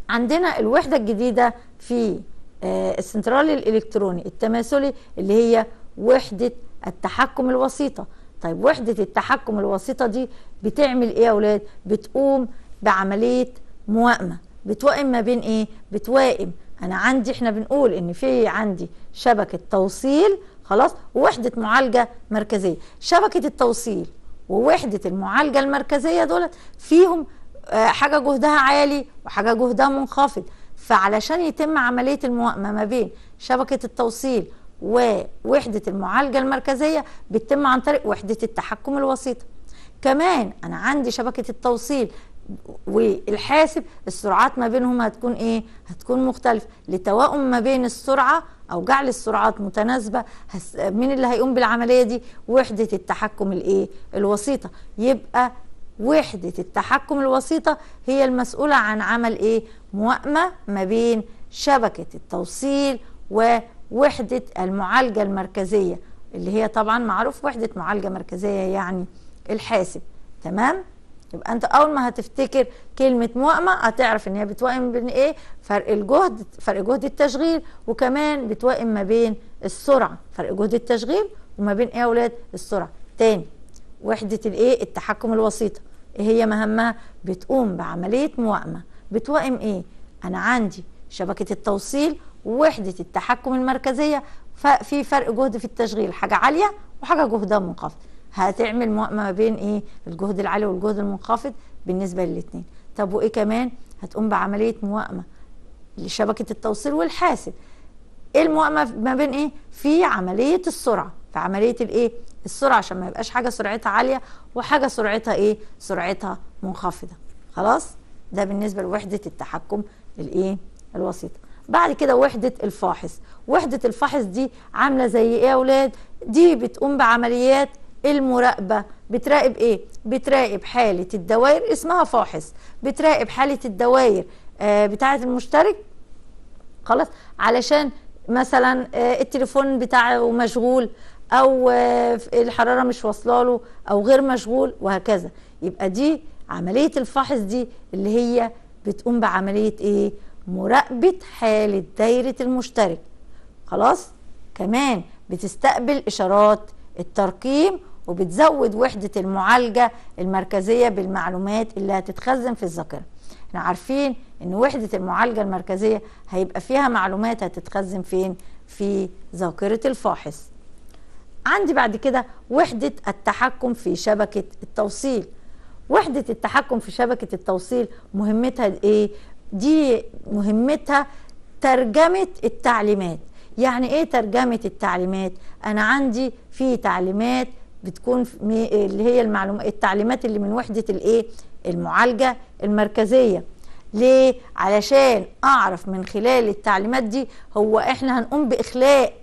عندنا الوحده الجديده في آه، السنترال الالكتروني التماثلي اللي هي وحده التحكم الوسيطه طيب وحده التحكم الوسيطه دي بتعمل ايه يا اولاد بتقوم بعمليه موائمه بتوائم ما بين ايه بتوائم انا عندي احنا بنقول ان في عندي شبكه توصيل خلاص ووحده معالجه مركزيه شبكه التوصيل ووحده المعالجه المركزيه دولت فيهم آه، حاجه جهدها عالي وحاجه جهدها منخفض فعلشان يتم عمليه الموائمه ما بين شبكه التوصيل ووحده المعالجه المركزيه بتتم عن طريق وحده التحكم الوسيطه كمان انا عندي شبكه التوصيل والحاسب السرعات ما بينهم هتكون ايه هتكون مختلفه لتوائم ما بين السرعه او جعل السرعات متناسبه مين اللي هيقوم بالعمليه دي وحده التحكم الايه الوسيطه يبقى وحده التحكم الوسيطه هي المسؤوله عن عمل ايه موائمه ما بين شبكه التوصيل ووحده المعالجه المركزيه اللي هي طبعا معروف وحده معالجه مركزيه يعني الحاسب تمام يبقى انت اول ما هتفتكر كلمه موائمه هتعرف ان هي بتوائم بين ايه فرق الجهد فرق جهد التشغيل وكمان بتوائم ما بين السرعه فرق جهد التشغيل وما بين ايه يا اولاد السرعه تاني وحده الايه التحكم الوسيطه ايه هي مهمها بتقوم بعمليه موائمه بتوائم ايه انا عندي شبكه التوصيل ووحده التحكم المركزيه في فرق جهد في التشغيل حاجه عاليه وحاجه جهدها منخفض هتعمل ما بين ايه الجهد العالي والجهد المنخفض بالنسبه للاثنين طب وايه كمان هتقوم بعمليه موائمه لشبكه التوصيل والحاسب ايه الموائمه ما بين ايه في عمليه السرعه في عمليه الايه السرعه عشان ما يبقاش حاجه سرعتها عاليه وحاجه سرعتها ايه سرعتها منخفضه خلاص ده بالنسبه لوحده التحكم الايه الوسيطه بعد كده وحده الفاحص وحده الفاحص دي عامله زي ايه يا اولاد دي بتقوم بعمليات المراقبه بتراقب ايه بتراقب حاله الدوائر اسمها فاحص بتراقب حاله الدوائر آه بتاعه المشترك خلاص علشان مثلا آه التليفون بتاعه مشغول او آه الحراره مش واصله له او غير مشغول وهكذا يبقى دي عمليه الفحص دي اللي هي بتقوم بعمليه ايه مراقبه حاله دايره المشترك خلاص كمان بتستقبل اشارات الترقيم وبتزود وحدة المعالجة المركزية بالمعلومات اللي هتتخزن في الذاكرة احنا عارفين ان وحدة المعالجة المركزية هيبقى فيها معلومات هتتخزن فين في ذاكرة الفاحص عندي بعد كده وحدة التحكم في شبكة التوصيل وحدة التحكم في شبكة التوصيل مهمتها ايه؟ دي مهمتها ترجمة التعليمات يعني ايه ترجمة التعليمات؟ انا عندي في تعليمات بتكون اللي هي المعلومات التعليمات اللي من وحده الايه المعالجه المركزيه ليه علشان اعرف من خلال التعليمات دي هو احنا هنقوم باخلاء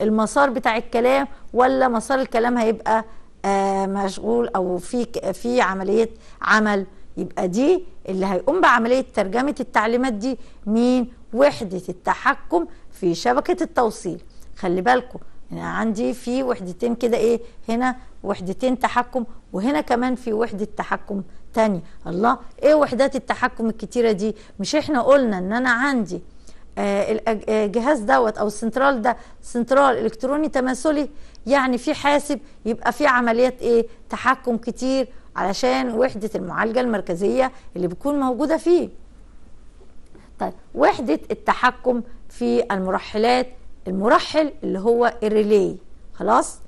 المسار بتاع الكلام ولا مسار الكلام هيبقى آه مشغول او في في عمليه عمل يبقى دي اللي هيقوم بعمليه ترجمه التعليمات دي مين وحده التحكم في شبكه التوصيل خلي بالكم يعني عندي في وحدتين كده ايه هنا وحدتين تحكم وهنا كمان في وحده تحكم تانية الله ايه وحدات التحكم الكتيره دي مش احنا قلنا ان انا عندي آه، الجهاز آه، آه، دوت او السنترال ده سنترال الكتروني تماثلي يعني في حاسب يبقى في عمليات ايه تحكم كتير علشان وحده المعالجه المركزيه اللي بتكون موجوده فيه طيب وحده التحكم في المرحلات المرحل اللي هو الريلي خلاص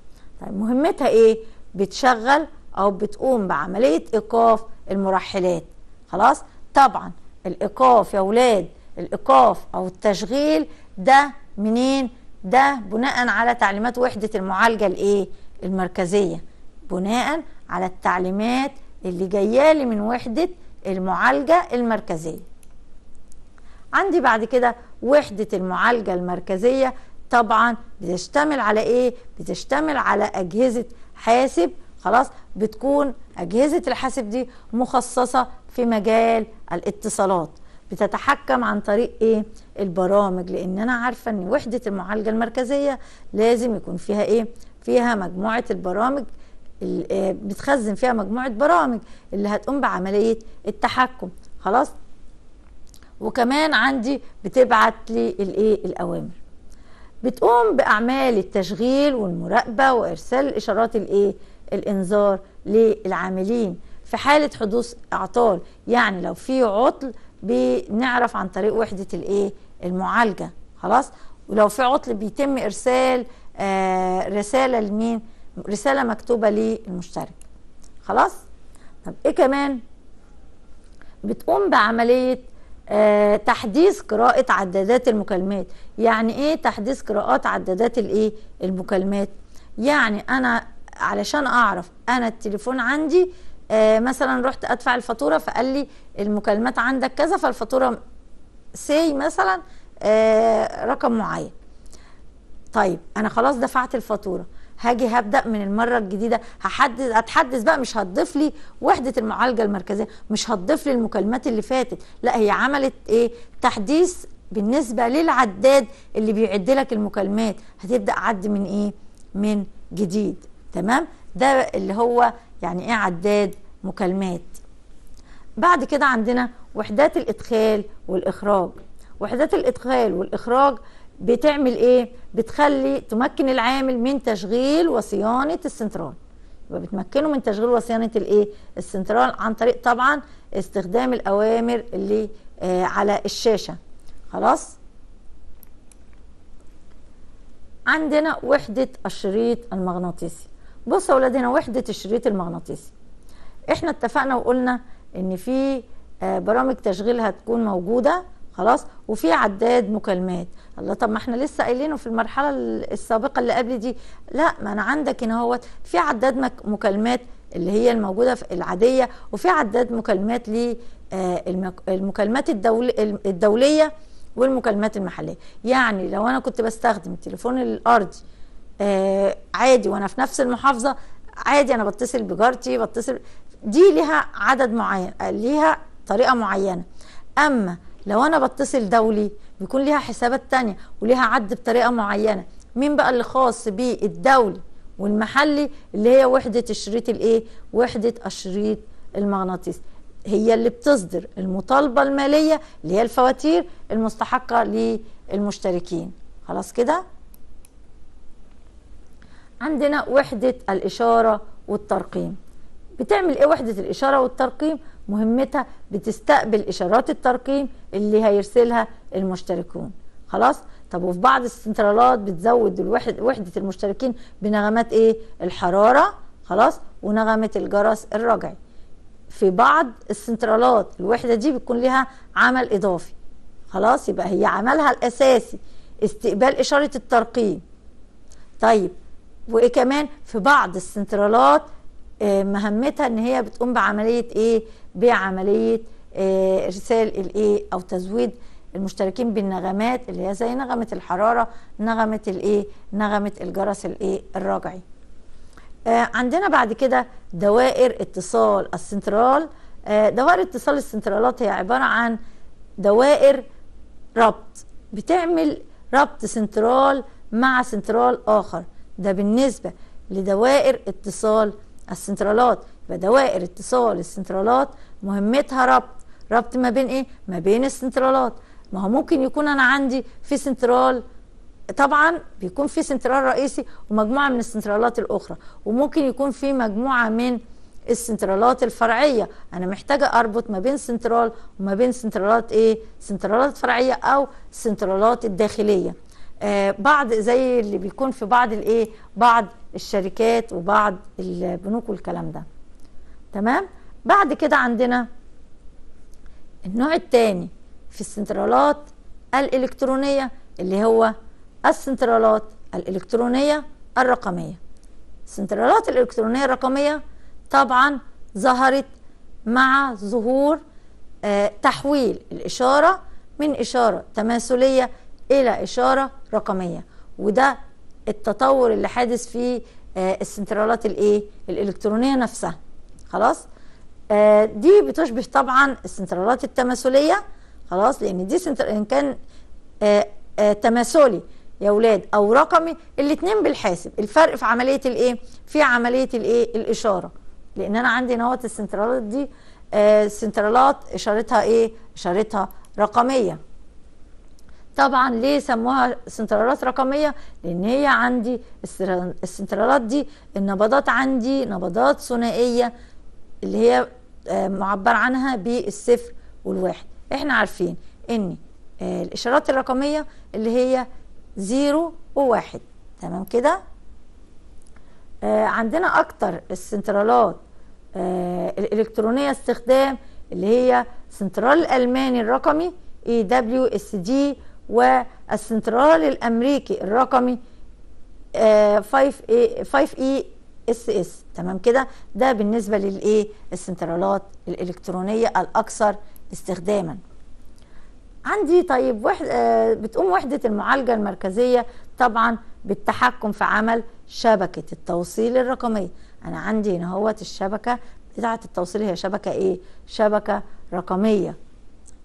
طيب مهمتها ايه بتشغل او بتقوم بعمليه ايقاف المرحلات خلاص طبعا الايقاف يا اولاد الايقاف او التشغيل ده منين ده بناء على تعليمات وحده المعالجه الايه المركزيه بناء على التعليمات اللي جايه لي من وحده المعالجه المركزيه عندي بعد كده وحده المعالجه المركزيه طبعا بتشتمل على ايه بتشتمل على اجهزه حاسب خلاص بتكون اجهزه الحاسب دي مخصصه في مجال الاتصالات بتتحكم عن طريق ايه البرامج لان انا عارفه ان وحده المعالجه المركزيه لازم يكون فيها ايه فيها مجموعه البرامج آه، بتخزن فيها مجموعه برامج اللي هتقوم بعمليه التحكم خلاص وكمان عندي بتبعت لي الايه الاوامر بتقوم باعمال التشغيل والمراقبه وارسال اشارات الايه الانذار للعاملين في حاله حدوث اعطال يعني لو في عطل بنعرف عن طريق وحده الايه المعالجه خلاص ولو في عطل بيتم ارسال آه رساله لمين رساله مكتوبه للمشترك خلاص طب ايه كمان بتقوم بعمليه آه، تحديث قراءة عدادات المكالمات يعني ايه تحديث قراءات عدادات الايه المكالمات يعني انا علشان اعرف انا التليفون عندي آه مثلا رحت ادفع الفاتورة فقال لي المكالمات عندك كذا فالفاتورة سي مثلا آه رقم معين طيب انا خلاص دفعت الفاتورة هاجي هبدا من المره الجديده هحدد اتحدث بقى مش هتضيف لي وحده المعالجه المركزيه مش هتضيف لي المكالمات اللي فاتت لا هي عملت ايه تحديث بالنسبه للعداد اللي بيعد لك المكالمات هتبدا عد من ايه من جديد تمام ده اللي هو يعني ايه عداد مكالمات بعد كده عندنا وحدات الادخال والاخراج وحدات الادخال والاخراج بتعمل ايه بتخلي تمكن العامل من تشغيل وصيانه السنترال يبقى بتمكنه من تشغيل وصيانه الايه السنترال عن طريق طبعا استخدام الاوامر اللي آه على الشاشه خلاص عندنا وحده الشريط المغناطيسي بصوا يا اولاد هنا وحده الشريط المغناطيسي احنا اتفقنا وقلنا ان في آه برامج تشغيل هتكون موجوده خلاص وفي عداد مكالمات الله طب ما احنا لسه قايلينه في المرحله السابقه اللي قبل دي لا ما انا عندك هنا اهوت في عداد مكالمات اللي هي الموجوده في العاديه وفي عداد مكالمات للمكالمات آه، الدوليه والمكالمات المحليه يعني لو انا كنت بستخدم التليفون الارضي آه، عادي وانا في نفس المحافظه عادي انا بتصل بجارتي بتصل دي ليها عدد معين ليها طريقه معينه اما لو انا بتصل دولي بيكون ليها حسابات تانية وليها عد بطريقة معينة مين بقى اللي خاص بالدولي والمحلي اللي هي وحدة الشريط الايه وحدة الشريط المغناطيسي هي اللي بتصدر المطالبة المالية اللي هي الفواتير المستحقة للمشتركين خلاص كده عندنا وحدة الإشارة والترقيم بتعمل ايه وحدة الإشارة والترقيم مهمتها بتستقبل اشارات الترقيم اللي هيرسلها المشتركون خلاص طب وفي بعض السنترالات بتزود وحده المشتركين بنغمات ايه الحراره خلاص ونغمه الجرس الرجعي في بعض السنترالات الوحده دي بتكون لها عمل اضافي خلاص يبقى هي عملها الاساسي استقبال اشاره الترقيم طيب وايه كمان في بعض السنترالات آه، مهمتها ان هي بتقوم بعمليه ايه بعمليه آه، ارسال الايه او تزويد المشتركين بالنغمات اللي هي زي نغمه الحراره نغمه الايه نغمه الجرس الايه الرجعي آه، عندنا بعد كده دوائر اتصال السنترال دوائر اتصال السنترالات هي عباره عن دوائر ربط بتعمل ربط سنترال مع سنترال اخر ده بالنسبه لدوائر اتصال السنترالات يبقى دوائر اتصال السنترالات مهمتها ربط ربط ما بين ايه ما بين السنترالات ما هو ممكن يكون انا عندي في سنترال طبعا بيكون في سنترال رئيسي ومجموعه من السنترالات الاخرى وممكن يكون في مجموعه من السنترالات الفرعيه انا محتاجه اربط ما بين سنترال وما بين سنترالات ايه سنترالات فرعيه او سنترالات الداخليه آه، بعض زي اللي بيكون في بعض الايه بعض الشركات وبعض البنوك والكلام ده تمام بعد كده عندنا النوع الثاني في السنترالات الالكترونيه اللي هو السنترالات الالكترونيه الرقميه السنترالات الالكترونيه الرقميه طبعا ظهرت مع ظهور آه، تحويل الاشاره من اشاره تماثليه الى اشاره رقميه وده التطور اللي حادث في آه، السنترالات الايه الالكترونيه نفسها خلاص آه، دي بتشبه طبعا السنترالات التماثليه خلاص لان دي سنتر ان كان آه، تماثلي يا اولاد او رقمي الاثنين بالحاسب الفرق في عمليه الايه في عمليه الايه الاشاره لان انا عندي نواه السنترالات دي سنترالات اشارتها ايه اشارتها رقميه طبعا ليه سموها سنترالات رقميه لان هي عندي السنترالات دي النبضات عندي نبضات ثنائيه اللي هي آه، معبر عنها بالصفر والواحد احنا عارفين ان آه، الاشارات الرقميه اللي هي زيرو وواحد تمام كده آه، عندنا اكتر السنترالات الالكترونيه استخدام اللي هي سنترال الالماني الرقمي اي دبليو اس دي والسنترال الامريكي الرقمي 5 اي 5 اي اس اس تمام كده ده بالنسبه للايه السنترالات الالكترونيه الاكثر استخداما عندي طيب وحد آه، بتقوم وحده المعالجه المركزيه طبعا بالتحكم في عمل شبكه التوصيل الرقميه انا عندي هنا هوت الشبكه بتاعه التوصيل هي شبكه ايه شبكه رقميه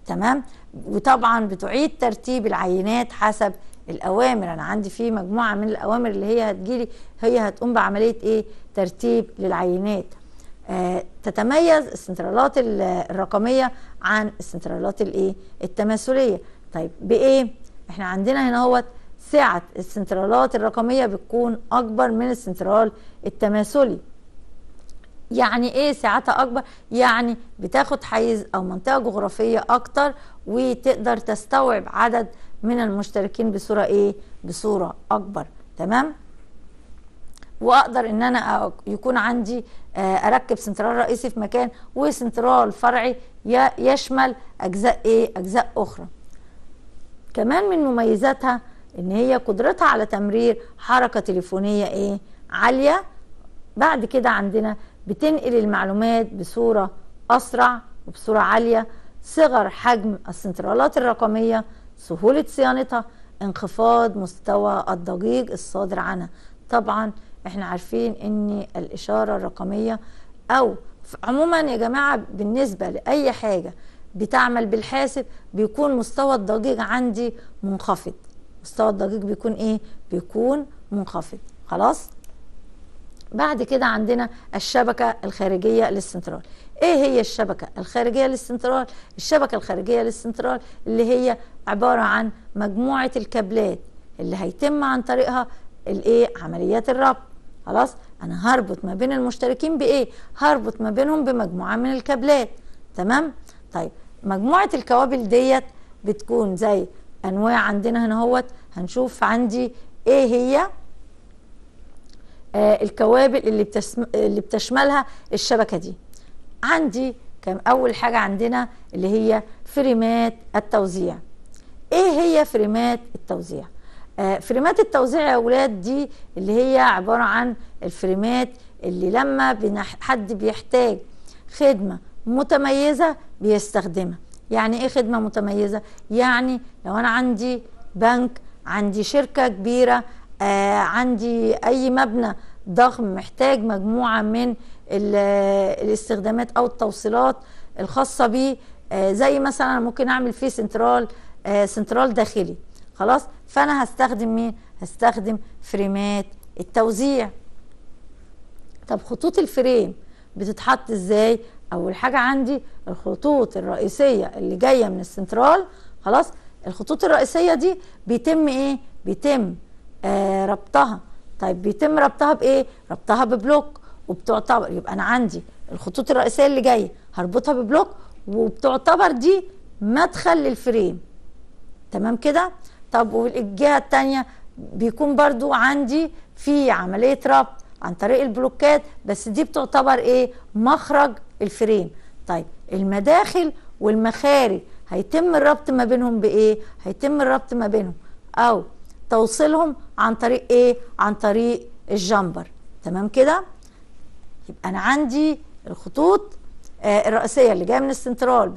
تمام وطبعا بتعيد ترتيب العينات حسب الاوامر انا عندي في مجموعه من الاوامر اللي هي هتجيلي هي هتقوم بعمليه ايه ترتيب للعينات آه تتميز السنترالات الرقميه عن السنترالات الايه التماثليه طيب بايه احنا عندنا هنا هو سعه السنترالات الرقميه بتكون اكبر من السنترال التماثلي يعني ايه ساعتها اكبر يعني بتاخد حيز او منطقه جغرافيه اكتر وتقدر تستوعب عدد من المشتركين بصوره ايه بصوره اكبر تمام واقدر ان انا يكون عندي آه، اركب سنترال رئيسي في مكان وسنترال فرعي يشمل اجزاء ايه اجزاء اخرى كمان من مميزاتها ان هي قدرتها على تمرير حركه تليفونيه ايه عاليه بعد كده عندنا بتنقل المعلومات بصورة أسرع وبصورة عالية صغر حجم السنترالات الرقمية سهولة صيانتها انخفاض مستوى الضجيج الصادر عنها طبعا احنا عارفين ان الإشارة الرقمية أو عموما يا جماعة بالنسبة لأي حاجة بتعمل بالحاسب بيكون مستوى الضجيج عندي منخفض مستوى الضجيج بيكون ايه بيكون منخفض خلاص بعد كده عندنا الشبكة الخارجية للسنترال ايه هي الشبكة الخارجية للسنترال الشبكة الخارجية للسنترال اللي هي عبارة عن مجموعة الكابلات اللي هيتم عن طريقها الايه عمليات الربط خلاص انا هربط ما بين المشتركين بايه هربط ما بينهم بمجموعة من الكابلات تمام طيب مجموعة الكوابل ديت بتكون زي انواع عندنا هنا هوت هنشوف عندي ايه هي آه، الكوابل اللي اللي بتشملها الشبكه دي عندي كان اول حاجه عندنا اللي هي فريمات التوزيع ايه هي فريمات التوزيع آه، فريمات التوزيع يا اولاد دي اللي هي عباره عن الفريمات اللي لما حد بيحتاج خدمه متميزه بيستخدمها يعني ايه خدمه متميزه يعني لو انا عندي بنك عندي شركه كبيره آه عندي اي مبنى ضخم محتاج مجموعه من الاستخدامات او التوصيلات الخاصه بيه آه زي مثلا ممكن اعمل فيه سنترال آه سنترال داخلي خلاص فانا هستخدم مين هستخدم فريمات التوزيع طب خطوط الفريم بتتحط ازاي اول حاجه عندي الخطوط الرئيسيه اللي جايه من السنترال خلاص الخطوط الرئيسيه دي بيتم ايه بيتم آه ربطها طيب بيتم ربطها بايه ربطها ببلوك وبتعتبر يبقى انا عندي الخطوط الرئيسيه اللي جايه هربطها ببلوك وبتعتبر دي مدخل للفريم تمام كده طب والجهه الثانيه بيكون برضو عندي في عمليه ربط عن طريق البلوكات بس دي بتعتبر ايه مخرج الفريم طيب المداخل والمخارج هيتم الربط ما بينهم بايه هيتم الربط ما بينهم او توصيلهم عن طريق ايه عن طريق الجمبر تمام كده يبقى انا عندي الخطوط آه الرئيسيه اللي جايه من السنترال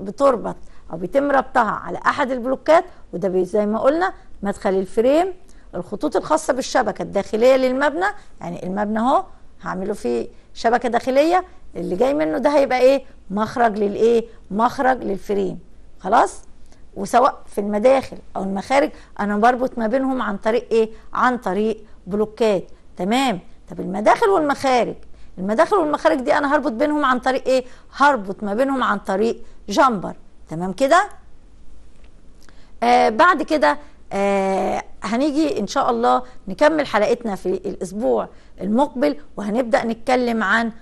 بتربط او بيتم ربطها على احد البلوكات وده زي ما قلنا مدخل الفريم الخطوط الخاصه بالشبكه الداخليه للمبنى يعني المبنى اهو هعمله فيه شبكه داخليه اللي جاي منه ده هيبقى ايه مخرج للايه مخرج للفريم خلاص وسواء في المداخل او المخارج انا بربط ما بينهم عن طريق ايه عن طريق بلوكات تمام طب المداخل والمخارج المداخل والمخارج دي انا هربط بينهم عن طريق ايه هربط ما بينهم عن طريق جمبر تمام كده آه بعد كده آه هنيجي ان شاء الله نكمل حلقتنا في الاسبوع المقبل وهنبدا نتكلم عن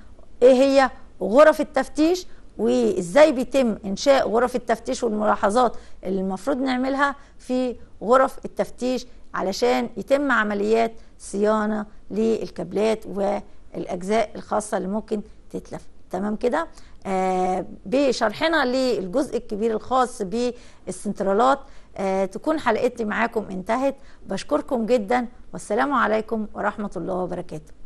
ايه هي غرف التفتيش وازاي بيتم انشاء غرف التفتيش والملاحظات اللي المفروض نعملها في غرف التفتيش علشان يتم عمليات صيانه للكابلات والاجزاء الخاصه اللي ممكن تتلف تمام كده آه بشرحنا للجزء الكبير الخاص بالسنترالات آه تكون حلقتي معاكم انتهت بشكركم جدا والسلام عليكم ورحمه الله وبركاته